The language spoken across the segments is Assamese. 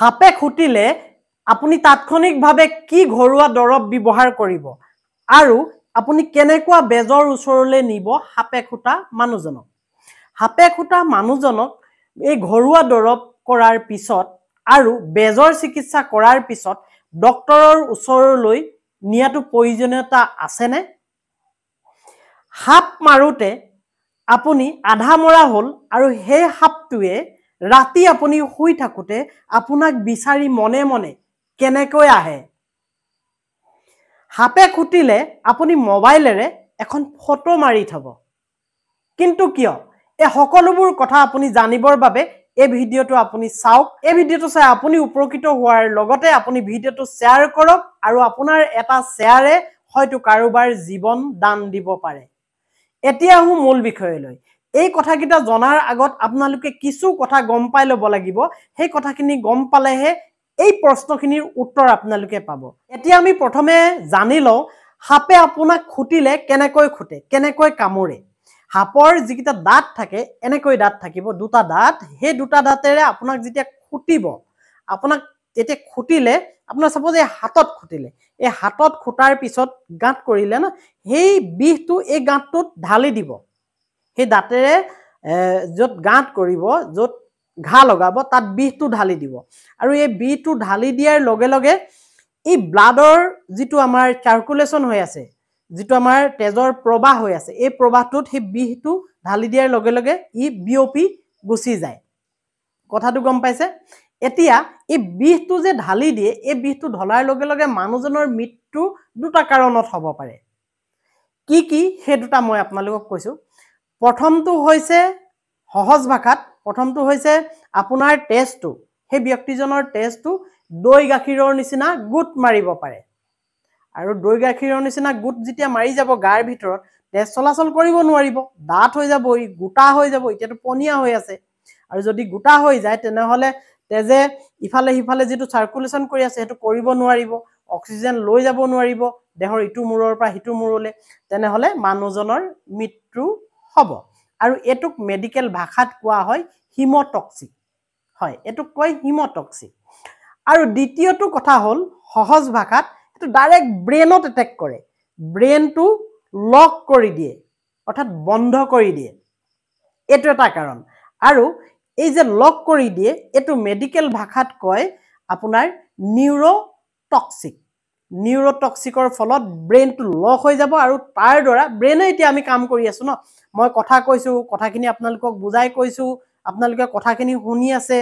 সাপে খুটিলে আপুনি তাৎক্ষণিকভাৱে কি ঘৰুৱা দৰৱ ব্যৱহাৰ কৰিব আৰু আপুনি কেনেকুৱা বেজৰ ওচৰলৈ নিব সাপে খুটা মানুহজনক সাপে খুটা মানুহজনক এই ঘৰুৱা দৰৱ কৰাৰ পিছত আৰু বেজৰ চিকিৎসা কৰাৰ পিছত ডক্তৰৰ ওচৰলৈ নিয়াটো প্ৰয়োজনীয়তা আছেনে সাপ মাৰোঁতে আপুনি আধা মৰা হ'ল আৰু সেই সাপটোৱে ৰাতি আপুনি শুই থাকোঁতে আপোনাক বিচাৰি মনে মনে কেনেকৈ আহে সাপে খুটিলে আপুনি মোবাইলেৰে এখন ফটো মাৰি থ'ব কিন্তু কিয় এই সকলোবোৰ কথা আপুনি জানিবৰ বাবে এই ভিডিঅ'টো আপুনি চাওক এই ভিডিঅ'টো চাই আপুনি উপকৃত হোৱাৰ লগতে আপুনি ভিডিঅ'টো শ্বেয়াৰ কৰক আৰু আপোনাৰ এটা শ্বেয়াৰে হয়তো কাৰোবাৰ জীৱন দান দিব পাৰে এতিয়া আহোঁ মূল বিষয়লৈ এই কথাকেইটা জনাৰ আগত আপোনালোকে কিছু কথা গম পাই ল'ব লাগিব সেই কথাখিনি গম পালেহে এই প্ৰশ্নখিনিৰ উত্তৰ আপোনালোকে পাব এতিয়া আমি প্ৰথমে জানি লওঁ সাপে আপোনাক খুটিলে কেনেকৈ খুটে কেনেকৈ কামোৰে সাপৰ যিকেইটা দাঁত থাকে এনেকৈ দাঁত থাকিব দুটা দাঁত সেই দুটা দাঁতেৰে আপোনাক যেতিয়া খুটিব আপোনাক যেতিয়া খুটিলে আপোনাৰ চাপ'জ এই হাতত খুটিলে এই হাতত খুটাৰ পিছত গাঁত কৰিলে ন সেই বিষটো এই গাঁতটোত ঢালি দিব সেই দাঁতেৰে য'ত গাঁত কৰিব য'ত ঘাঁ লগাব তাত বিষটো ঢালি দিব আৰু এই বিষটো ঢালি দিয়াৰ লগে লগে এই ব্লাডৰ যিটো আমাৰ চাৰ্কুলেশ্যন হৈ আছে যিটো আমাৰ তেজৰ প্ৰবাহ হৈ আছে এই প্ৰবাহটোত সেই বিষটো ঢালি দিয়াৰ লগে লগে ই বিয়পি গুচি যায় কথাটো গম পাইছে এতিয়া এই বিষটো যে ঢালি দিয়ে এই বিষটো ঢলাৰ লগে লগে মানুহজনৰ মৃত্যু দুটা কাৰণত হ'ব পাৰে কি কি সেই দুটা মই আপোনালোকক কৈছোঁ প্ৰথমটো হৈছে সহজ ভাষাত প্ৰথমটো হৈছে আপোনাৰ টেষ্টটো সেই ব্যক্তিজনৰ টেষ্টটো দৈ গাখীৰৰ নিচিনা গোট মাৰিব পাৰে আৰু দৈ গাখীৰৰ নিচিনা গোট যেতিয়া মাৰি যাব গাৰ ভিতৰত তেজ চলাচল কৰিব নোৱাৰিব ডাঠ হৈ যাব ই গোটা হৈ যাব এতিয়াতো পনীয়া হৈ আছে আৰু যদি গোটা হৈ যায় তেনেহ'লে তেজে ইফালে সিফালে যিটো চাৰ্কুলেশ্যন কৰি আছে সেইটো কৰিব নোৱাৰিব অক্সিজেন লৈ যাব নোৱাৰিব দেহৰ ইটো মূৰৰ পৰা সিটো মূৰলৈ তেনেহ'লে মানুহজনৰ মৃত্যু হ'ব আৰু এইটোক মেডিকেল ভাষাত কোৱা হয় হিমটক্সিক হয় এইটোক কয় হিমটক্সিক আৰু দ্বিতীয়টো কথা হ'ল সহজ ভাষাত এইটো ডাইৰেক্ট ব্ৰেইনত এটেক কৰে ব্ৰেইনটো লক কৰি দিয়ে অৰ্থাৎ বন্ধ কৰি দিয়ে এইটো এটা কাৰণ আৰু এই যে লক কৰি দিয়ে এইটো মেডিকেল ভাষাত কয় আপোনাৰ নিউৰ টক্সিক নিউৰটক্সিকৰ ফলত ব্ৰেইনটো লক হৈ যাব আৰু তাৰ দ্বাৰা ব্ৰেইনে এতিয়া আমি কাম কৰি আছোঁ ন মই কথা কৈছোঁ কথাখিনি আপোনালোকক বুজাই কৈছোঁ আপোনালোকে কথাখিনি শুনি আছে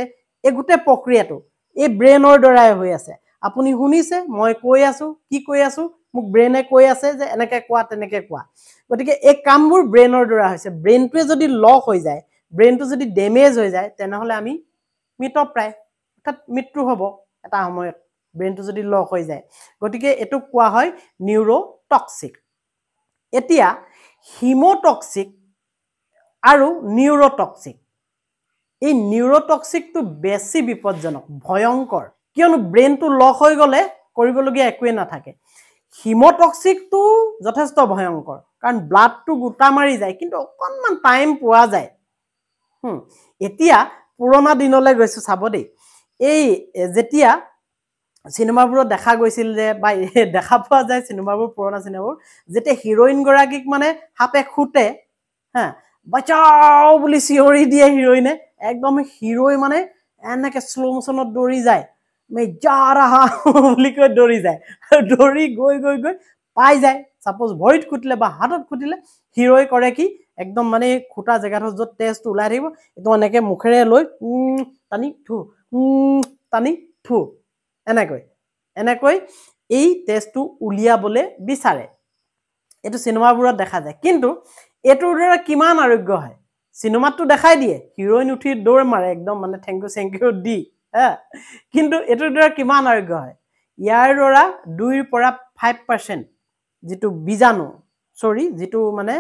এই গোটেই প্ৰক্ৰিয়াটো এই ব্ৰেইনৰ দ্বাৰাই হৈ আছে আপুনি শুনিছে মই কৈ আছোঁ কি কৈ আছোঁ মোক ব্ৰেইনে কৈ আছে যে এনেকৈ কোৱা তেনেকৈ কোৱা গতিকে এই কামবোৰ ব্ৰেইনৰ দ্বাৰা হৈছে ব্ৰেইনটোৱে যদি লক হৈ যায় ব্ৰেইনটো যদি ডেমেজ হৈ যায় তেনেহ'লে আমি মৃতপ্ৰায় অৰ্থাৎ মৃত্যু হ'ব এটা সময়ত ব্ৰেইনটো যদি লক হৈ যায় গতিকে এইটোক কোৱা হয় নিউৰটক্সিক এতিয়া হিমটক্সিক আৰু নিউৰটক্সিক এই নিউৰটক্সিকটো বেছি বিপদজনক ভয়ংকৰ কিয়নো ব্ৰেইনটো লক হৈ গ'লে কৰিবলগীয়া একোৱেই নাথাকে হিমটক্সিকটো যথেষ্ট ভয়ংকৰ কাৰণ ব্লাডটো গোটা মাৰি যায় কিন্তু অকণমান টাইম পোৱা যায় এতিয়া পুৰণা দিনলৈ গৈছোঁ চাব দেই এই যেতিয়া চিনেমাবোৰত দেখা গৈছিল যে বা দেখা পোৱা যায় চিনেমাবোৰ পুৰণা চিনেমাবোৰ যেতিয়া হিৰইনগৰাকীক মানে সাপে খুটে হা বাচাও বুলি চিঞৰি দিয়ে হিৰইনে একদম হিৰৈ মানে এনেকে শ্ল' মোশ্যনত দৌৰি যায় মে যাৰ বুলি কৈ দৌৰি যায় আৰু দৌৰি গৈ গৈ গৈ পাই যায় ছাপ'জ ভৰিত খুটিলে বা হাতত খুটিলে হিৰৈ কৰে কি একদম মানে খুটা জেগাডোখৰ য'ত তেজটো ওলাই থাকিব একদম এনেকৈ মুখেৰে লৈ টানি থু টানি থু এনেকৈ এনেকৈ এই তেজটো উলিয়াবলৈ বিচাৰে এইটো চিনেমাবোৰত দেখা যায় কিন্তু এইটোৰ দ্বাৰা কিমান আৰোগ্য হয় চিনেমাতটো দেখাই দিয়ে হিৰইন উঠি দৌৰ মাৰে একদম মানে থেংক ইউ চেংক ইউ দি হা কিন্তু এইটোৰ দ্বাৰা কিমান আৰোগ্য হয় ইয়াৰ দ্বাৰা দুইৰ পৰা ফাইভ পাৰ্চেণ্ট যিটো বীজাণু চৰি যিটো মানে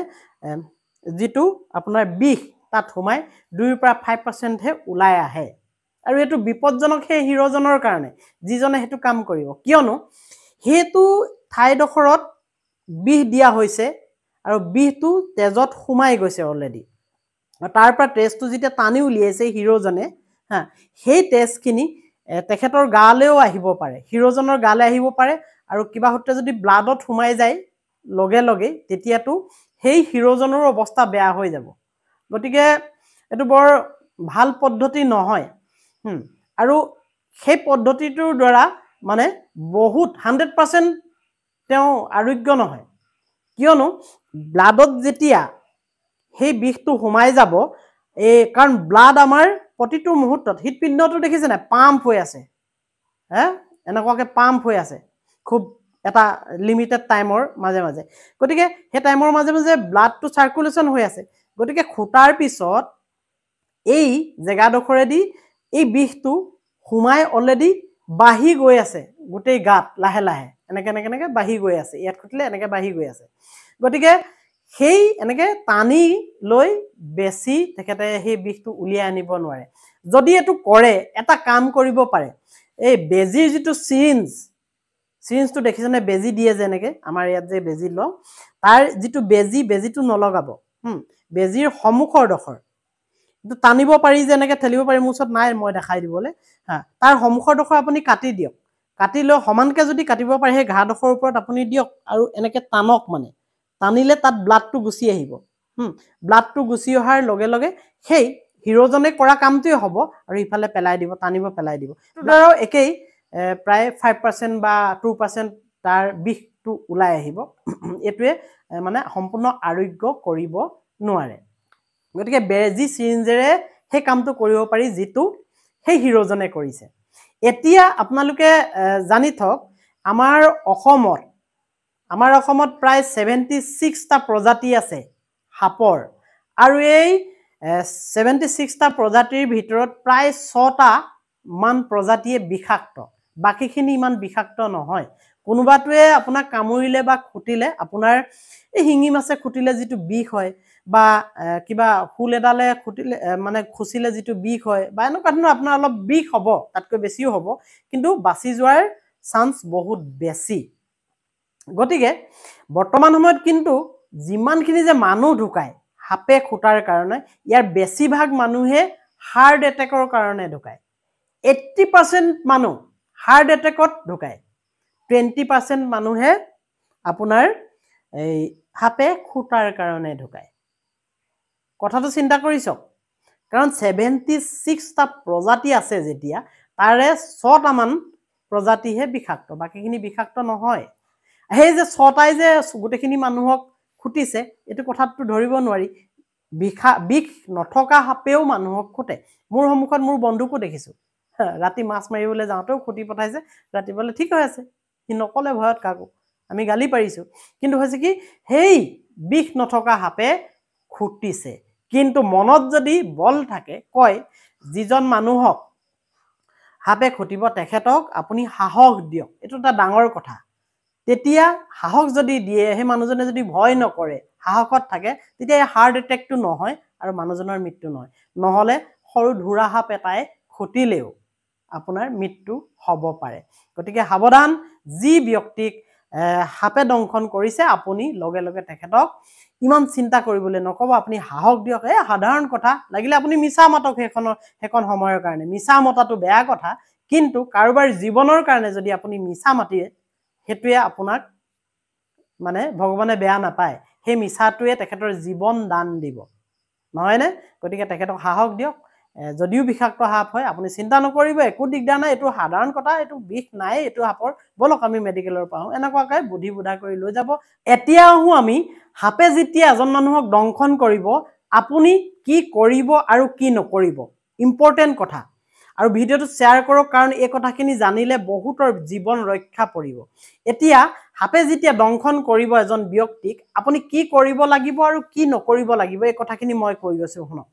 যিটো আপোনাৰ বিষ তাত সোমাই দুইৰ পৰা ফাইভ পাৰ্চেণ্টহে ওলাই আহে আৰু এইটো বিপদজনক সেই হিৰজনৰ কাৰণে যিজনে সেইটো কাম কৰিব কিয়নো সেইটো ঠাইডোখৰত বিষ দিয়া হৈছে আৰু বিষটো তেজত সোমাই গৈছে অলৰেডি তাৰ পৰা তেজটো যেতিয়া টানি উলিয়াইছে হিৰজনে হা সেই তেজখিনি তেখেতৰ গালৈও আহিব পাৰে হিৰজনৰ গালৈ আহিব পাৰে আৰু কিবা সূত্ৰে যদি ব্লাডত সোমাই যায় লগে লগে তেতিয়াতো সেই হিৰজনৰো অৱস্থা বেয়া হৈ যাব গতিকে এইটো বৰ ভাল পদ্ধতি নহয় আৰু সেই পদ্ধতিটোৰ দ্বাৰা মানে বহুত হাণ্ড্ৰেড পাৰ্চেণ্ট তেওঁ আৰোগ্য নহয় কিয়নো ব্লাডত যেতিয়া সেই বিষটো সোমাই যাব এই কাৰণ ব্লাড আমাৰ প্ৰতিটো মুহূৰ্তত হৃদপিণ্ডটো দেখিছে নাই পাম্প হৈ আছে হে এনেকুৱাকে পাম্প হৈ আছে খুব এটা লিমিটেড টাইমৰ মাজে মাজে গতিকে সেই টাইমৰ মাজে মাজে ব্লাডটো চাৰ্কুলেশ্যন হৈ আছে গতিকে খুটাৰ পিছত এই জেগাডোখৰেদি এই বিষটো সোমাই অলৰেডি বাঢ়ি গৈ আছে গোটেই গাত লাহে লাহে এনেকৈ এনেকৈ এনেকৈ বাঢ়ি গৈ আছে ইয়াত খুটিলে এনেকৈ বাঢ়ি গৈ আছে গতিকে সেই এনেকৈ টানি লৈ বেছি তেখেতে সেই বিষটো উলিয়াই আনিব নোৱাৰে যদি এইটো কৰে এটা কাম কৰিব পাৰে এই বেজীৰ যিটো চিৰিঞ্জ চিৰিঞ্জটো দেখিছেনে বেজী দিয়ে যে এনেকৈ আমাৰ ইয়াত যে বেজী লওঁ তাৰ যিটো বেজী বেজীটো নলগাব বেজীৰ সন্মুখৰ ডোখৰ কিন্তু টানিব পাৰি যে এনেকৈ ঠেলিব পাৰি মোৰ ওচৰত নাই মই দেখাই দিবলৈ হা তাৰ সন্মুখৰ ডোখৰ আপুনি কাটি দিয়ক কাটি লৈ সমানকৈ যদি কাটিব পাৰে সেই ঘাডোখৰ ওপৰত আপুনি দিয়ক আৰু এনেকৈ টানক মানে টানিলে তাত ব্লাডটো গুচি আহিব ব্লাডটো গুচি অহাৰ লগে লগে সেই হিৰ'জনে কৰা কামটোৱে হ'ব আৰু ইফালে পেলাই দিব টানিব পেলাই দিব আৰু একেই প্ৰায় ফাইভ পাৰ্চেণ্ট বা টু পাৰ্চেণ্ট তাৰ বিষটো ওলাই আহিব এইটোৱে মানে সম্পূৰ্ণ আৰোগ্য কৰিব নোৱাৰে গতিকে বেজী চিৰিঞ্জেৰে সেই কামটো কৰিব পাৰি যিটো সেই হিৰ'জনে কৰিছে এতিয়া আপোনালোকে জানি থওক আমাৰ অসমত আমাৰ অসমত প্ৰায় ছেভেণ্টি ছিক্সটা প্ৰজাতি আছে সাপৰ আৰু এই ছেভেণ্টি ছিক্সটা প্ৰজাতিৰ ভিতৰত প্ৰায় ছটা মান প্ৰজাতিয়ে বিষাক্ত বাকীখিনি ইমান বিষাক্ত নহয় কোনোবাটোৱে আপোনাক কামুৰিলে বা খুটিলে আপোনাৰ এই শিঙি মাছে খুটিলে যিটো বিষ হয় বা কিবা ফুল এডালে খুটিলে মানে খুচিলে যিটো বিষ হয় বা এনেকুৱা ধৰণৰ আপোনাৰ অলপ বিষ হ'ব তাতকৈ বেছিও হ'ব কিন্তু বাছি যোৱাৰ চান্স বহুত বেছি গতিকে বৰ্তমান সময়ত কিন্তু যিমানখিনি যে মানুহ ঢুকায় সাপে খুটাৰ কাৰণে ইয়াৰ বেছিভাগ মানুহে হাৰ্ট এটেকৰ কাৰণে ঢুকায় এইট্টি পাৰ্চেণ্ট মানুহ হাৰ্ট এটেকত ঢুকায় টুৱেণ্টি পাৰ্চেণ্ট মানুহে আপোনাৰ এই সাপে খুটাৰ কাৰণে ঢুকায় কথাটো চিন্তা কৰি চাওক কাৰণ ছেভেণ্টি ছিক্সটা প্ৰজাতি আছে যেতিয়া তাৰে ছটামান প্ৰজাতিহে বিষাক্ত বাকীখিনি বিষাক্ত নহয় সেই যে ছটাই যে গোটেইখিনি মানুহক খুটিছে এইটো কথাটো ধৰিব নোৱাৰি বিষা বিষ নথকা সাপেও মানুহক খুটে মোৰ সন্মুখত মোৰ বন্ধুকো দেখিছোঁ ৰাতি মাছ মাৰিবলৈ যাওঁতেও খুটি পঠাইছে ৰাতিপুৱালৈ ঠিক হৈ আছে সি নক'লে ভয়ত কাকো আমি গালি পাৰিছোঁ কিন্তু হৈছে কি সেই বিষ নথকা সাপে খুটিছে কিন্তু মনত যদি বল থাকে কয় যিজন মানুহক সাপে খুটিব তেখেতক আপুনি সাহস দিয়ক এইটো এটা ডাঙৰ কথা তেতিয়া সাহস যদি দিয়ে সেই মানুহজনে যদি ভয় নকৰে সাহসত থাকে তেতিয়া এই হাৰ্ট এটেকটো নহয় আৰু মানুহজনৰ মৃত্যু নহয় নহ'লে সৰু ধুৰা সাপ এটাই খুটিলেও আপোনাৰ মৃত্যু হ'ব পাৰে গতিকে সাৱধান যি ব্যক্তিক সাপে দংশন কৰিছে আপুনি লগে লগে তেখেতক ইমান চিন্তা কৰিবলৈ নক'ব আপুনি সাহস দিয়ক এই সাধাৰণ কথা লাগিলে আপুনি মিছা মাতক সেইখনৰ সেইখন সময়ৰ কাৰণে মিছা মতাটো বেয়া কথা কিন্তু কাৰোবাৰ জীৱনৰ কাৰণে যদি আপুনি মিছা মাতিয়ে সেইটোৱে আপোনাক মানে ভগৱানে বেয়া নাপায় সেই মিছাটোৱে তেখেতৰ জীৱন দান দিব নহয়নে গতিকে তেখেতক সাহস দিয়ক যদিও বিষাক্ত সাপ হয় আপুনি চিন্তা নকৰিব একো দিগদাৰ নাই এইটো সাধাৰণ কথা এইটো বিষ নাই এইটো সাপৰ বলক আমি মেডিকেলৰ পাওঁ এনেকুৱাকৈ বুধি বুধা কৰি লৈ যাব এতিয়া আহোঁ আমি সাপে যেতিয়া এজন মানুহক দংশন কৰিব আপুনি কি কৰিব আৰু কি নকৰিব ইম্পৰ্টেণ্ট কথা আৰু ভিডিঅ'টো শ্বেয়াৰ কৰক কাৰণ এই কথাখিনি জানিলে বহুতৰ জীৱন ৰক্ষা পৰিব এতিয়া সাপে যেতিয়া দংশন কৰিব এজন ব্যক্তিক আপুনি কি কৰিব লাগিব আৰু কি নকৰিব লাগিব এই কথাখিনি মই কৈ গৈছোঁ শুনক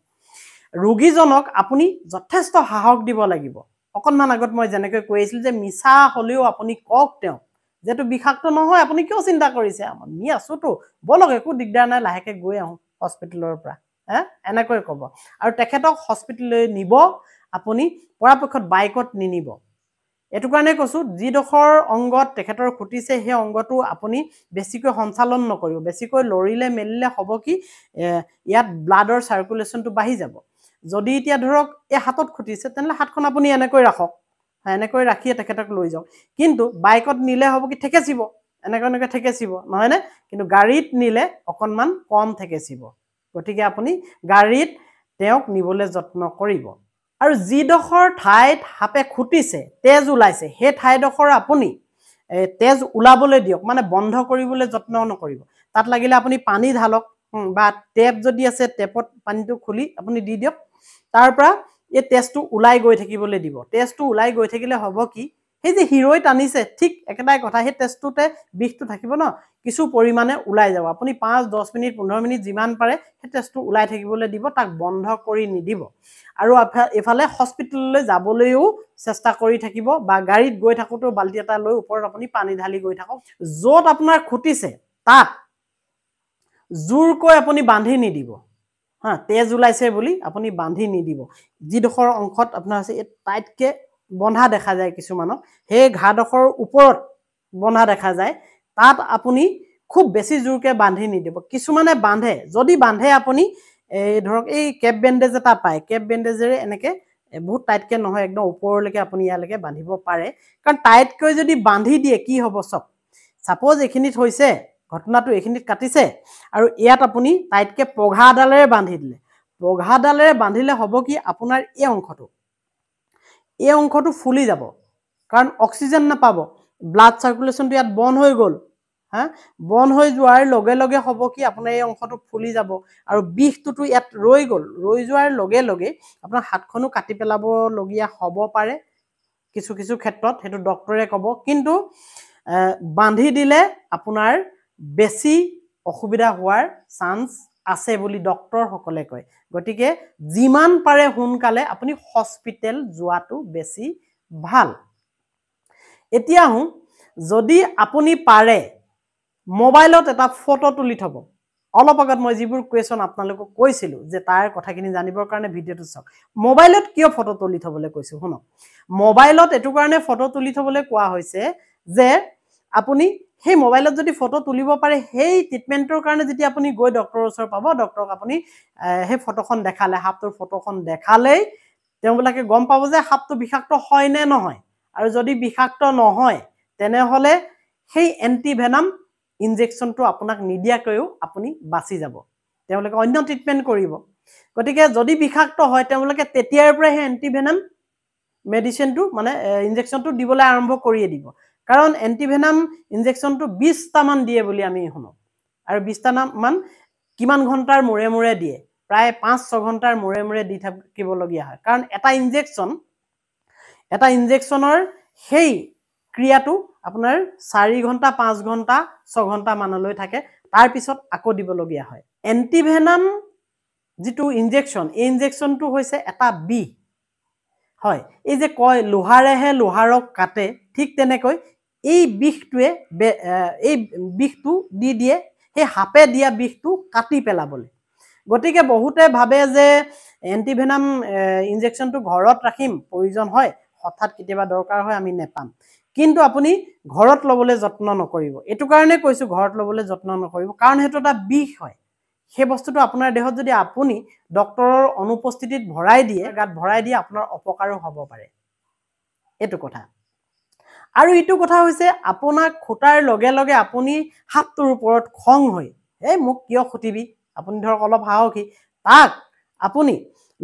ৰোগীজনক আপুনি যথেষ্ট সাহস দিব লাগিব অকণমান আগত মই যেনেকৈ কৈ আছিলোঁ যে মিছা হ'লেও আপুনি কওক তেওঁক যিহেতু বিষাক্ত নহয় আপুনি কিয় চিন্তা কৰিছে আমি আছোঁতো ব'লক একো দিগদাৰ নাই লাহেকৈ গৈ আহোঁ হস্পিটেলৰ পৰা হে এনেকৈ ক'ব আৰু তেখেতক হস্পিটেললৈ নিব আপুনি পৰাপক্ষত বাইকত নিনিব এইটো কাৰণে কৈছোঁ যিডোখৰ অংগত তেখেতৰ খুটিছে সেই অংগটো আপুনি বেছিকৈ সঞ্চালন নকৰিব বেছিকৈ লৰিলে মেলিলে হ'ব কি ইয়াত ব্লাডৰ চাৰ্কুলেশ্যনটো বাঢ়ি যাব যদি এতিয়া ধৰক এই হাতত খুটিছে তেনেহ'লে হাতখন আপুনি এনেকৈ ৰাখক এনেকৈ ৰাখিয়ে তেখেতক লৈ যাওক কিন্তু বাইকত নিলে হ'ব কি ঠেকেচিব এনেকৈ এনেকৈ ঠেকেচিব নহয়নে কিন্তু গাড়ীত নিলে অকণমান কম ঠেকেচিব গতিকে আপুনি গাড়ীত তেওঁক নিবলৈ যত্ন কৰিব আৰু যিডোখৰ ঠাইত সাপে খুটিছে তেজ ওলাইছে সেই ঠাইডোখৰ আপুনি তেজ ওলাবলৈ দিয়ক মানে বন্ধ কৰিবলৈ যত্ন নকৰিব তাত লাগিলে আপুনি পানী ঢালক বা টেপ যদি আছে টেপত পানীটো খুলি আপুনি দি দিয়ক তাৰ পৰা এই তেজটো ওলাই গৈ থাকিবলৈ দিব তেজটো ওলাই গৈ থাকিলে হ'ব কি সেই যে হিৰৈ টানিছে ঠিক একেটাই কথা সেই তেজটোতে বিষটো থাকিব ন কিছু পৰিমাণে ওলাই যাব আপুনি পাঁচ দহ মিনিট পোন্ধৰ মিনিট যিমান পাৰে সেই তেজটো ওলাই থাকিবলৈ দিব তাক বন্ধ কৰি নিদিব আৰু এইফালে হস্পিটেললৈ যাবলৈও চেষ্টা কৰি থাকিব বা গাড়ীত গৈ থাকোঁতেও বাল্টি এটা লৈ ওপৰত আপুনি পানী ঢালি গৈ থাকক য'ত আপোনাৰ খুটিছে তাত জোৰকৈ আপুনি বান্ধি নিদিব হা তেজ ওলাইছে বুলি আপুনি বান্ধি নিদিব যিডোখৰ অংশত আপোনাৰ আছে এই টাইটকৈ বন্ধা দেখা যায় কিছুমানক সেই ঘাডোখৰ ওপৰত বন্ধা দেখা যায় তাত আপুনি খুব বেছি জোৰকৈ বান্ধি নিদিব কিছুমানে বান্ধে যদি বান্ধে আপুনি এই ধৰক এই কেপ বেণ্ডেজ এটা পায় কেপ বেণ্ডেজেৰে এনেকৈ বহুত টাইটকৈ নহয় একদম ওপৰলৈকে আপুনি ইয়ালৈকে বান্ধিব পাৰে কাৰণ টাইটকৈ যদি বান্ধি দিয়ে কি হ'ব চব ছাপ'জ এইখিনিত হৈছে ঘটনাটো এইখিনিত কাটিছে আৰু ইয়াত আপুনি টাইটকৈ পঘাডালেৰে বান্ধি দিলে পঘাডালেৰে বান্ধিলে হ'ব কি আপোনাৰ এই অংশটো এই অংশটো ফুলি যাব কাৰণ অক্সিজেন নাপাব ব্লাড চাৰ্কুলেশ্যনটো ইয়াত বন্ধ হৈ গ'ল হা বন্ধ হৈ যোৱাৰ লগে লগে হ'ব কি আপোনাৰ এই অংশটো ফুলি যাব আৰু বিষটোতো ইয়াত ৰৈ গ'ল ৰৈ যোৱাৰ লগে লগে আপোনাৰ হাতখনো কাটি পেলাবলগীয়া হ'ব পাৰে কিছু কিছু ক্ষেত্ৰত সেইটো ডক্টৰে ক'ব কিন্তু বান্ধি দিলে আপোনাৰ বেছি অসুবিধা হোৱাৰ চান্স আছে বুলি ডক্টৰসকলে কয় গতিকে যিমান পাৰে সোনকালে আপুনি হস্পিটেল যোৱাটো বেছি ভাল এতিয়া হওঁ যদি আপুনি পাৰে মোবাইলত এটা ফটো তুলি থ'ব অলপ আগত মই যিবোৰ কুৱেশ্যন আপোনালোকক কৈছিলোঁ যে তাৰ কথাখিনি জানিবৰ কাৰণে ভিডিঅ'টো চাওক মোবাইলত কিয় ফটো তুলি থ'বলৈ কৈছোঁ শুনক মোবাইলত এইটো কাৰণে ফটো তুলি থ'বলৈ কোৱা হৈছে যে আপুনি সেই মোবাইলত যদি ফটো তুলিব পাৰে সেই ট্ৰিটমেণ্টৰ কাৰণে যেতিয়া আপুনি গৈ ডক্টৰৰ ওচৰত পাব ডক্টৰক আপুনি সেই ফটোখন দেখালে সাপটোৰ ফটোখন দেখালেই তেওঁবিলাকে গম পাব যে সাপটো বিষাক্ত হয় নে নহয় আৰু যদি বিষাক্ত নহয় তেনেহ'লে সেই এণ্টিভেনাম ইনজেকশ্যনটো আপোনাক নিদিয়াকৈও আপুনি বাচি যাব তেওঁলোকে অন্য ট্ৰিটমেণ্ট কৰিব গতিকে যদি বিষাক্ত হয় তেওঁলোকে তেতিয়াৰ পৰাই সেই এণ্টিভেনাম মেডিচিনটো মানে ইনজেকশ্যনটো দিবলৈ আৰম্ভ কৰিয়ে দিব কাৰণ এণ্টিভেনাম ইনজেকশ্যনটো বিছটামান দিয়ে বুলি আমি শুনো আৰু বিছটামান কিমান ঘণ্টাৰ মূৰে মূৰে দিয়ে প্ৰায় পাঁচ ছঘণ্টাৰ মূৰে মূৰে দি থাকিবলগীয়া হয় কাৰণ এটা ইনজেকশ্যন এটা ইনজেকশ্যনৰ সেই ক্ৰিয়াটো আপোনাৰ চাৰি ঘণ্টা পাঁচ ঘণ্টা ছঘণ্টামানলৈ থাকে তাৰপিছত আকৌ দিবলগীয়া হয় এণ্টিভেনাম যিটো ইনজেকশ্যন এই ইনজেকশ্যনটো হৈছে এটা বি হয় এই যে কয় লোহাৰেহে লোহাৰক কাটে ঠিক তেনেকৈ এই বিষটোৱে এই বিষটো দি দিয়ে সেই সাপে দিয়া বিষটো কাটি পেলাবলৈ গতিকে বহুতে ভাবে যে এণ্টিভেনাম ইনজেকশ্যনটো ঘৰত ৰাখিম প্ৰয়োজন হয় হঠাৎ কেতিয়াবা দৰকাৰ হয় আমি নেপাম কিন্তু আপুনি ঘৰত ল'বলৈ যত্ন নকৰিব এইটো কাৰণে কৈছোঁ ঘৰত ল'বলৈ যত্ন নকৰিব কাৰণ সেইটো এটা বিষ হয় সেই বস্তুটো আপোনাৰ দেহত যদি আপুনি ডক্তৰৰ অনুপস্থিতিত ভৰাই দিয়ে গাত ভৰাই দিয়ে আপোনাৰ অপকাৰো হ'ব পাৰে এইটো কথা আৰু এইটো কথা হৈছে আপোনাক খুটাৰ লগে লগে আপুনি সাপটোৰ ওপৰত খং হৈ এই মোক কিয় খুটিবি আপুনি ধৰক অলপ সাহসী তাক আপুনি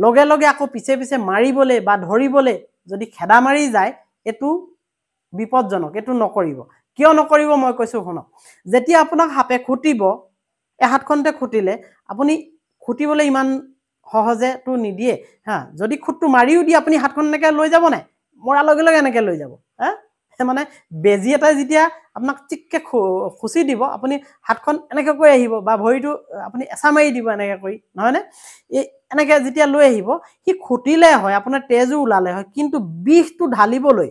লগে লগে আকৌ পিছে পিছে মাৰিবলৈ বা ধৰিবলৈ যদি খেদা মাৰি যায় এইটো বিপদজনক এইটো নকৰিব কিয় নকৰিব মই কৈছোঁ শুনক যেতিয়া আপোনাক সাপে খুটিব এহাতখনতে খুটিলে আপুনি খুটিবলৈ ইমান সহজেতো নিদিয়ে হা যদি খুটটো মাৰিও দিয়ে আপুনি হাতখন এনেকৈ লৈ যাব নাই মৰাৰ লগে লগে এনেকৈ লৈ যাব হা সেই মানে বেজি এটাই যেতিয়া আপোনাক টিককে খুচি দিব আপুনি হাতখন এনেকৈ কৈ আহিব বা ভৰিটো আপুনি এচা মাৰি দিব এনেকৈ কৰি নহয়নে এই এনেকৈ যেতিয়া লৈ আহিব সি খুটিলে হয় আপোনাৰ তেজো ওলালে হয় কিন্তু বিষটো ঢালিবলৈ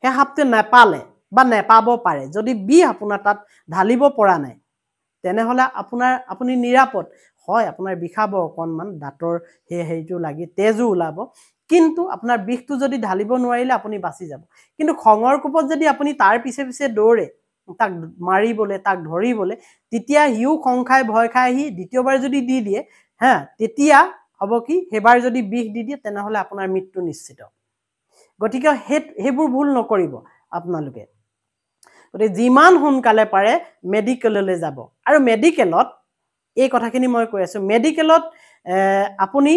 সেই সাপটোৱে নেপালে বা নেপাব পাৰে যদি বিষ আপোনাৰ তাত ঢালিব পৰা নাই তেনেহ'লে আপোনাৰ আপুনি নিৰাপদ হয় আপোনাৰ বিষাব অকণমান দাঁতৰ সেই হেৰিটো লাগি তেজো ওলাব কিন্তু আপোনাৰ বিষটো যদি ঢালিব নোৱাৰিলে আপুনি বাচি যাব কিন্তু খঙৰ কোপত যদি আপুনি তাৰ পিছে পিছে দৌৰে তাক মাৰিবলৈ তাক ধৰিবলৈ তেতিয়া সিও খং খাই ভয় খাই আহি দ্বিতীয়বাৰ যদি দি দিয়ে হা তেতিয়া হ'ব কি সেইবাৰ যদি বিষ দি দিয়ে তেনেহ'লে আপোনাৰ মৃত্যু নিশ্চিত গতিকে সেই সেইবোৰ ভুল নকৰিব আপোনালোকে গতিকে যিমান সোনকালে পাৰে মেডিকেললৈ যাব আৰু মেডিকেলত এই কথাখিনি মই কৈ আছোঁ মেডিকেলত আপুনি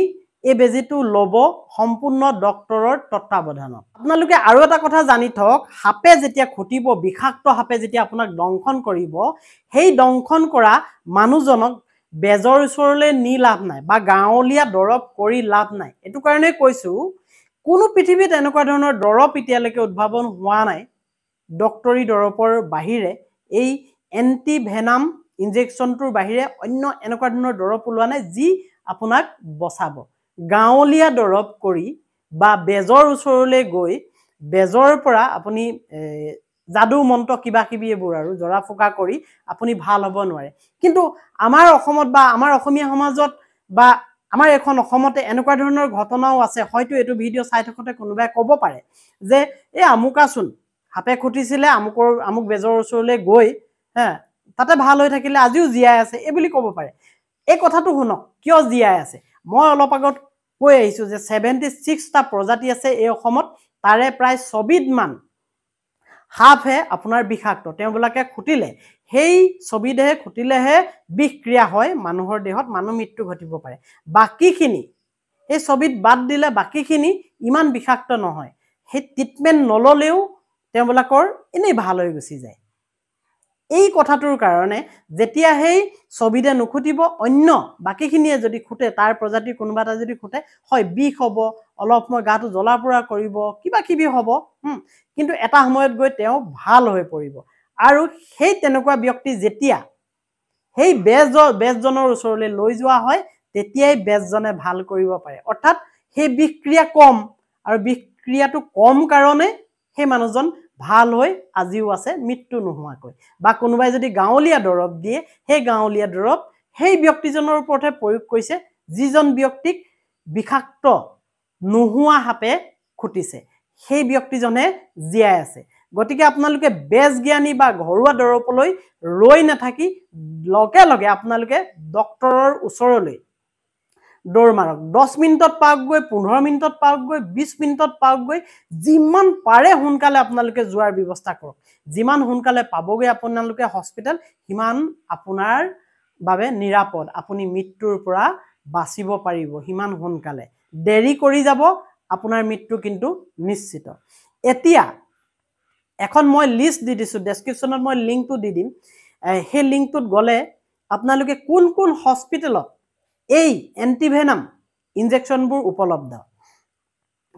এই বেজিটো ল'ব সম্পূৰ্ণ ডক্তৰৰ তত্বাৱধানত আপোনালোকে আৰু এটা কথা জানি থওক সাপে যেতিয়া খুটিব বিষাক্ত সাপে যেতিয়া আপোনাক দংশন কৰিব সেই দংশন কৰা মানুহজনক বেজৰ ওচৰলৈ নি লাভ নাই বা গাঁৱলীয়া দৰৱ কৰি লাভ নাই এইটো কাৰণে কৈছোঁ কোনো পৃথিৱীত এনেকুৱা ধৰণৰ দৰৱ এতিয়ালৈকে উদ্ভাৱন হোৱা নাই ডক্টৰী দৰৱৰ বাহিৰে এই এণ্টিভেনাম ইনজেকশ্যনটোৰ বাহিৰে অন্য এনেকুৱা ধৰণৰ দৰৱ ওলোৱা নাই যি আপোনাক বচাব গাঁৱলীয়া দৰৱ কৰি বা বেজৰ ওচৰলৈ গৈ বেজৰ পৰা আপুনি যাদু মন্ত্ৰ কিবি এইবোৰ আৰু জৰা ফুকা কৰি আপুনি ভাল হ'ব নোৱাৰে কিন্তু আমাৰ অসমত বা আমাৰ অসমীয়া সমাজত বা আমাৰ এখন অসমতে এনেকুৱা ধৰণৰ ঘটনাও আছে হয়তো এইটো ভিডিঅ' চাই থাকোঁতে কোনোবাই ক'ব পাৰে যে এই আমুকাচোন সাপে খুটিছিলে আমুকৰ আমুক বেজৰ ওচৰলৈ গৈ হা তাতে ভাল হৈ থাকিলে আজিও জীয়াই আছে এই বুলি ক'ব পাৰে এই কথাটো শুনক কিয় জীয়াই আছে মই অলপ আগত কৈ আহিছোঁ যে ছেভেণ্টি ছিক্সটা প্ৰজাতি আছে এই অসমত তাৰে প্ৰায় ছবিধমান সাপহে আপোনাৰ বিষাক্ত তেওঁবিলাকে খুটিলে সেই ছবিধেহে খুটিলেহে বিষক্ৰিয়া হয় মানুহৰ দেহত মানুহ মৃত্যু ঘটিব পাৰে বাকীখিনি সেই ছবিত বাদ দিলে বাকীখিনি ইমান বিষাক্ত নহয় সেই ট্ৰিটমেণ্ট নল'লেও তেওঁবিলাকৰ এনেই ভাল হৈ গুচি যায় এই কথাটোৰ কাৰণে যেতিয়া সেই ছবিদে নুখুটিব অন্য বাকীখিনিয়ে যদি খুটে তাৰ প্ৰজাতিৰ কোনোবা এটা যদি খুটে হয় বিষ হ'ব অলপ সময় গাটো জ্বলা পোৰা কৰিব কিবা কিবি হ'ব হম কিন্তু এটা সময়ত গৈ তেওঁ ভাল হৈ পৰিব আৰু সেই তেনেকুৱা ব্যক্তি যেতিয়া সেই বেজ বেজজনৰ ওচৰলৈ লৈ যোৱা হয় তেতিয়াই বেজজনে ভাল কৰিব পাৰে অৰ্থাৎ সেই বিষক্ৰিয়া কম আৰু বিষক্ৰিয়াটো কম কাৰণে সেই মানুহজন ভাল হৈ আজিও আছে মৃত্যু নোহোৱাকৈ বা কোনোবাই যদি গাঁৱলীয়া দৰৱ দিয়ে সেই গাঁৱলীয়া দৰৱ সেই ব্যক্তিজনৰ ওপৰতহে প্ৰয়োগ কৰিছে যিজন ব্যক্তিক বিষাক্ত নোহোৱা সাপে খুটিছে সেই ব্যক্তিজনে জীয়াই আছে গতিকে আপোনালোকে বেজ জ্ঞানী বা ঘৰুৱা দৰৱলৈ ৰৈ নাথাকি লগে লগে আপোনালোকে ডক্তৰৰ ওচৰলৈ দৌৰ মাৰক দহ মিনিটত পাওকগৈ পোন্ধৰ মিনিটত পাওকগৈ বিছ মিনিটত পাওকগৈ যিমান পাৰে সোনকালে আপোনালোকে যোৱাৰ ব্যৱস্থা কৰক যিমান সোনকালে পাবগৈ আপোনালোকে হস্পিটেল সিমান আপোনাৰ বাবে নিৰাপদ আপুনি মৃত্যুৰ পৰা বাচিব পাৰিব সিমান সোনকালে দেৰি কৰি যাব আপোনাৰ মৃত্যু কিন্তু নিশ্চিত এতিয়া এখন মই লিষ্ট দি দিছোঁ ডেছক্ৰিপশ্যনত মই লিংকটো দি দিম সেই লিংকটোত গ'লে আপোনালোকে কোন কোন হস্পিটেলত এই এণ্টিভেনাম ইনজেকশ্যনবোৰ উপলব্ধ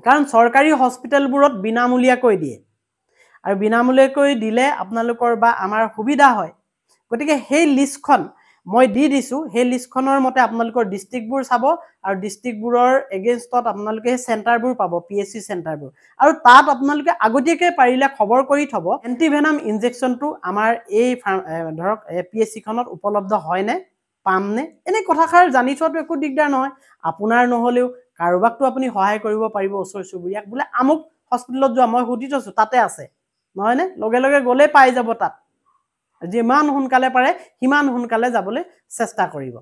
কাৰণ চৰকাৰী হস্পিটেলবোৰত বিনামূলীয়াকৈ দিয়ে আৰু বিনামূলীয়াকৈ দিলে আপোনালোকৰ বা আমাৰ সুবিধা হয় গতিকে সেই লিষ্টখন মই দি দিছোঁ সেই লিষ্টখনৰ মতে আপোনালোকৰ ডিষ্ট্ৰিক্টবোৰ চাব আৰু ডিষ্ট্ৰিক্টবোৰৰ এগেইনষ্টত আপোনালোকে সেই চেণ্টাৰবোৰ পাব পি এইচ চি চেণ্টাৰবোৰ আৰু তাত আপোনালোকে আগতীয়াকৈ পাৰিলে খবৰ কৰি থ'ব এণ্টিভেনাম ইনজেকশ্যনটো আমাৰ এই ধৰক পি এইচ চিখনত উপলব্ধ হয়নে পামনে এনে কথাষাৰ জানি থোৱাটো একো দিগদাৰ নহয় আপোনাৰ নহ'লেও কাৰোবাকতো আপুনি সহায় কৰিব পাৰিব ওচৰ চুবুৰীয়াক বোলে আমুক হস্পিটেলত যোৱা মই সুধি থৈছোঁ তাতে আছে নহয়নে লগে লগে গ'লে পাই যাব তাত যিমান সোনকালে পাৰে সিমান সোনকালে যাবলৈ চেষ্টা কৰিব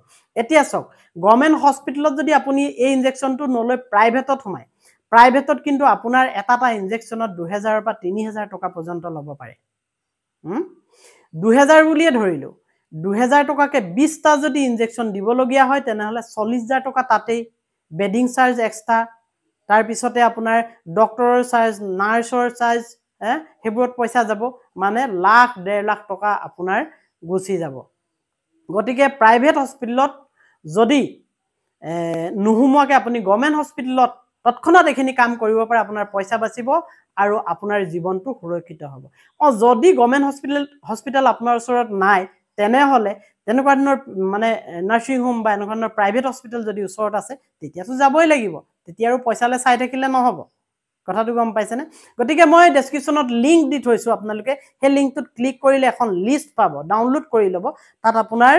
এতিয়া চাওক গভৰ্ণমেণ্ট হস্পিটেলত যদি আপুনি এই ইনজেকশ্যনটো নলৈ প্ৰাইভেটত সোমায় প্ৰাইভেটত কিন্তু আপোনাৰ এটা এটা ইনজেকশ্যনত দুহেজাৰৰ পৰা তিনি হেজাৰ টকা পৰ্যন্ত ল'ব পাৰে দুহেজাৰ বুলিয়ে ধৰিলোঁ দুহেজাৰ টকাকে বিশটা যদি ইনজেকশ্যন দিবলগীয়া হয় তেনেহ'লে চল্লিছ হাজাৰ টকা তাতেই বেডিং চাৰ্জ এক্সট্ৰা তাৰপিছতে আপোনাৰ ডক্তৰৰ চাৰ্জ নাৰ্ছৰ চাৰ্জ সেইবোৰত পইচা যাব মানে লাখ ডেৰ লাখ টকা আপোনাৰ গুচি যাব গতিকে প্ৰাইভেট হস্পিটেলত যদি নোসোমোৱাকে আপুনি গভৰ্ণমেণ্ট হস্পিটেলত তৎক্ষণাত এইখিনি কাম কৰিব পাৰে আপোনাৰ পইচা বাচিব আৰু আপোনাৰ জীৱনটো সুৰক্ষিত হ'ব অঁ যদি গভৰ্ণমেণ্ট হস্পিটেল হস্পিটেল আপোনাৰ ওচৰত নাই তেনেহ'লে তেনেকুৱা ধৰণৰ মানে নাৰ্ছিং হোম বা এনেকুৱা ধৰণৰ প্ৰাইভেট হস্পিটেল যদি ওচৰত আছে তেতিয়াতো যাবই লাগিব তেতিয়া আৰু পইচালৈ চাই থাকিলে নহ'ব কথাটো গম পাইছেনে গতিকে মই ডেছক্ৰিপশ্যনত লিংক দি থৈছোঁ আপোনালোকে সেই লিংকটোত ক্লিক কৰিলে এখন লিষ্ট পাব ডাউনলোড কৰি ল'ব তাত আপোনাৰ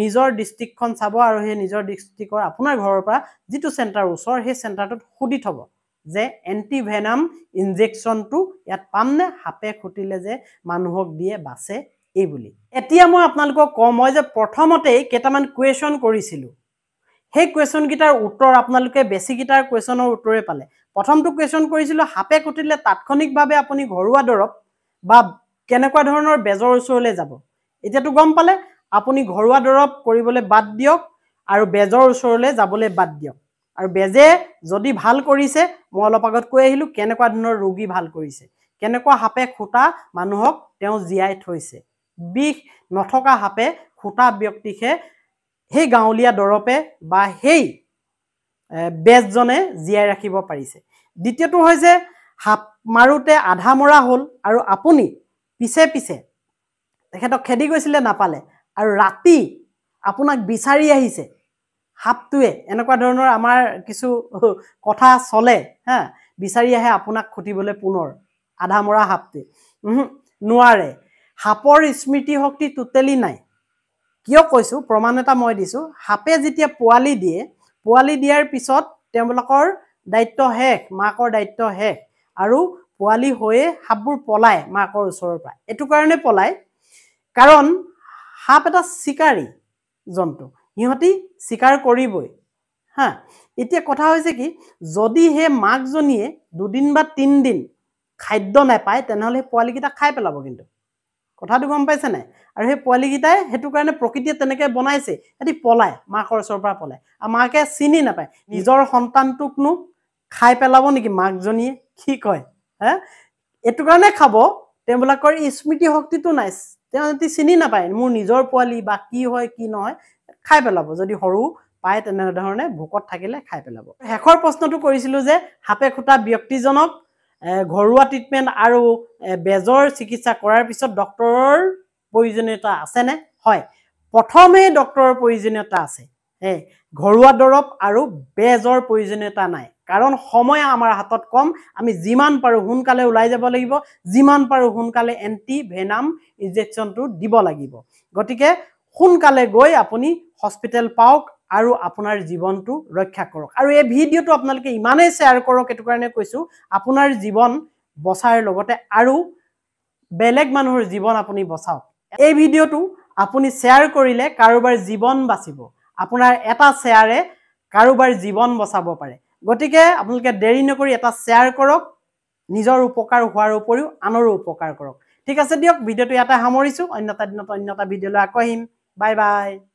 নিজৰ ডিষ্ট্ৰিক্টখন চাব আৰু সেই নিজৰ ডিষ্ট্ৰিক্টৰ আপোনাৰ ঘৰৰ পৰা যিটো চেণ্টাৰ ওচৰ সেই চেণ্টাৰটোত সুধি থ'ব যে এণ্টিভেনাম ইনজেকশ্যনটো ইয়াত পামনে সাপে খুটিলে যে মানুহক দিয়ে বাছে এইবুলি এতিয়া মই আপোনালোকক কওঁ মই যে প্ৰথমতেই কেইটামান কুৱেশ্যন কৰিছিলোঁ সেই কুৱেশ্যনকেইটাৰ উত্তৰ আপোনালোকে বেছিকেইটাৰ কুৱেশ্যনৰ উত্তৰে পালে প্ৰথমটো কুৱেশ্যন কৰিছিলোঁ সাপে কুটিলে তাৎক্ষণিকভাৱে আপুনি ঘৰুৱা দৰৱ বা কেনেকুৱা ধৰণৰ বেজৰ ওচৰলৈ যাব এতিয়াতো গম পালে আপুনি ঘৰুৱা দৰৱ কৰিবলৈ বাদ দিয়ক আৰু বেজৰ ওচৰলৈ যাবলৈ বাদ দিয়ক আৰু বেজে যদি ভাল কৰিছে মই অলপ আগত কৈ আহিলোঁ কেনেকুৱা ধৰণৰ ৰোগী ভাল কৰিছে কেনেকুৱা সাপে খুটা মানুহক তেওঁ জীয়াই থৈছে বিষ নথকা সাপে খুটা ব্যক্তিকহে সেই গাঁৱলীয়া দৰৱে বা সেই বেজজনে জীয়াই ৰাখিব পাৰিছে দ্বিতীয়টো হৈছে সাপ মাৰোঁতে আধা মৰা হ'ল আৰু আপুনি পিছে পিছে তেখেতক খেদি গৈছিলে নাপালে আৰু ৰাতি আপোনাক বিচাৰি আহিছে সাপটোৱে এনেকুৱা ধৰণৰ আমাৰ কিছু কথা চলে হা বিচাৰি আহে আপোনাক খুটিবলৈ পুনৰ আধা মৰা সাপটোৱে নোৱাৰে সাপৰ স্মৃতি শক্তি টোটেলি নাই কিয় কৈছো প্ৰমাণ এটা মই দিছো সাপে যেতিয়া পোৱালি দিয়ে পোৱালি দিয়াৰ পিছত তেওঁবিলাকৰ দায়িত্ব শেষ মাকৰ দায়িত্ব শেষ আৰু পোৱালি হৈয়ে সাপবোৰ পলায় মাকৰ ওচৰৰ পৰা এইটো কাৰণে পলায় কাৰণ সাপ এটা চিকাৰী জন্তু সিহঁতি চিকাৰ কৰিবই হা এতিয়া কথা হৈছে কি যদি সেই মাকজনীয়ে দুদিন বা তিনিদিন খাদ্য নাপায় তেনেহ'লে সেই পোৱালিকেইটা খাই পেলাব কিন্তু কথাটো গম পাইছে নাই আৰু সেই পোৱালিকেইটাই সেইটো কাৰণে প্ৰকৃতিয়ে তেনেকৈ বনাইছে সিহঁতি পলায় মাকৰ ওচৰৰ পৰা পলায় আৰু মাকে চিনি নাপায় নিজৰ সন্তানটোকনো খাই পেলাব নেকি মাকজনীয়ে কি কয় হে এইটো কাৰণে খাব তেওঁবিলাকৰ স্মৃতি শক্তিটো নাই তেওঁ সিহঁতি চিনি নাপায় মোৰ নিজৰ পোৱালি বা কি হয় কি নহয় খাই পেলাব যদি সৰু পায় তেনেধৰণে ভোকত থাকিলে খাই পেলাব শেষৰ প্ৰশ্নটো কৰিছিলোঁ যে সাপে খুটা ব্যক্তিজনক ঘৰুৱা ট্ৰিটমেণ্ট আৰু বেজৰ চিকিৎসা কৰাৰ পিছত ডক্টৰৰ প্ৰয়োজনীয়তা আছেনে হয় প্ৰথমেই ডক্টৰৰ প্ৰয়োজনীয়তা আছে হে ঘৰুৱা দৰৱ আৰু বেজৰ প্ৰয়োজনীয়তা নাই কাৰণ সময় আমাৰ হাতত কম আমি যিমান পাৰোঁ সোনকালে ওলাই যাব লাগিব যিমান পাৰোঁ সোনকালে এণ্টি ভেনাম ইনজেকশ্যনটো দিব লাগিব গতিকে সোনকালে গৈ আপুনি হস্পিটেল পাওক আৰু আপোনাৰ জীৱনটো ৰক্ষা কৰক আৰু এই ভিডিঅ'টো আপোনালোকে ইমানেই শ্বেয়াৰ কৰক এইটো কাৰণে কৈছোঁ আপোনাৰ জীৱন বচাৰ লগতে আৰু বেলেগ মানুহৰ জীৱন আপুনি বচাওক এই ভিডিঅ'টো আপুনি শ্বেয়াৰ কৰিলে কাৰোবাৰ জীৱন বাচিব আপোনাৰ এটা শ্বেয়াৰে কাৰোবাৰ জীৱন বচাব পাৰে গতিকে আপোনালোকে দেৰি নকৰি এটা শ্বেয়াৰ কৰক নিজৰ উপকাৰ হোৱাৰ উপৰিও আনৰো উপকাৰ কৰক ঠিক আছে দিয়ক ভিডিঅ'টো ইয়াতে সামৰিছোঁ অন্য এটা দিনত অন্য এটা ভিডিঅ'লৈ আকৌ আহিম বাই বাই